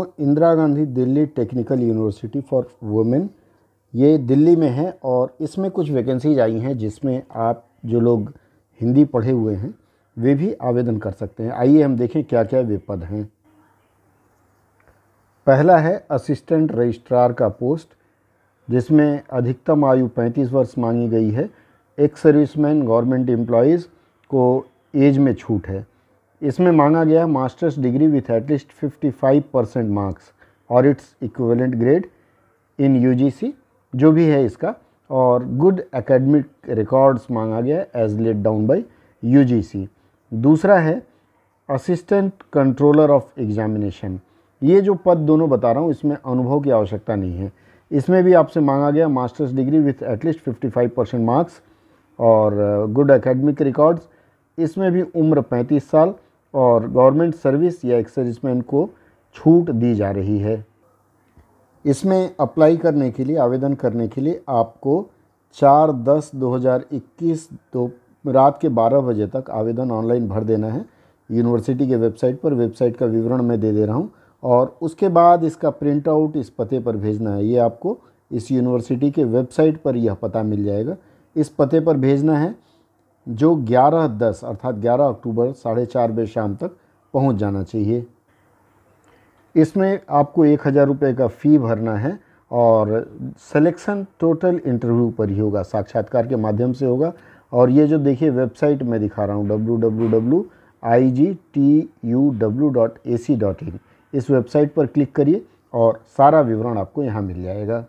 दोस्तों Indira Gandhi Delhi technical university for women ये दिल्ली में है और इसमें कुछ वैकेंसीज आई हैं जिसमें आप जो लोग हिंदी पढ़े हुए हैं वे भी आवेदन कर सकते हैं आइए हम देखें क्या क्या वे पद हैं पहला है असिस्टेंट रजिस्ट्रार का पोस्ट जिसमें अधिकतम आयु 35 वर्ष मांगी गई है एक सर्विसमैन गवर्नमेंट एम्प्लॉयज़ को एज में छूट है इसमें मांगा गया है masters degree with at least 55 percent marks और its equivalent grade in UGC जो भी है इसका और गुड एकेडमिक रिकॉर्ड्स मांगा गया है as laid down by UGC दूसरा है असिस्टेंट कंट्रोलर ऑफ एग्जामिनेशन ये जो पद दोनों बता रहा हूँ इसमें अनुभव की आवश्यकता नहीं है इसमें भी आपसे मांगा गया masters degree with at least five percent marks और गुड एकेडमिक रिकॉर्ड्स इसमें भी उम्र 35 साल और गवर्नमेंट सर्विस या एक्सर्विसमैन को छूट दी जा रही है इसमें अप्लाई करने के लिए आवेदन करने के लिए आपको चार दस दो हज़ार इक्कीस दो रात के बारह बजे तक आवेदन ऑनलाइन भर देना है यूनिवर्सिटी के वेबसाइट पर वेबसाइट का विवरण मैं दे दे रहा हूँ और उसके बाद इसका प्रिंट आउट इस पते पर भेजना है ये आपको इस यूनिवर्सिटी के वेबसाइट पर यह पता मिल जाएगा इस पते पर भेजना है जो 11 दस अर्थात 11 अक्टूबर साढ़े चार बजे शाम तक पहुंच जाना चाहिए इसमें आपको एक हज़ार रुपये का फ़ी भरना है और सिलेक्शन टोटल इंटरव्यू पर ही होगा साक्षात्कार के माध्यम से होगा और ये जो देखिए वेबसाइट में दिखा रहा हूँ www.igtuw.ac.in W I G T U W dot A C dot in इस वेबसाइट पर क्लिक करिए और सारा विवरण आपको यहाँ मिल जाएगा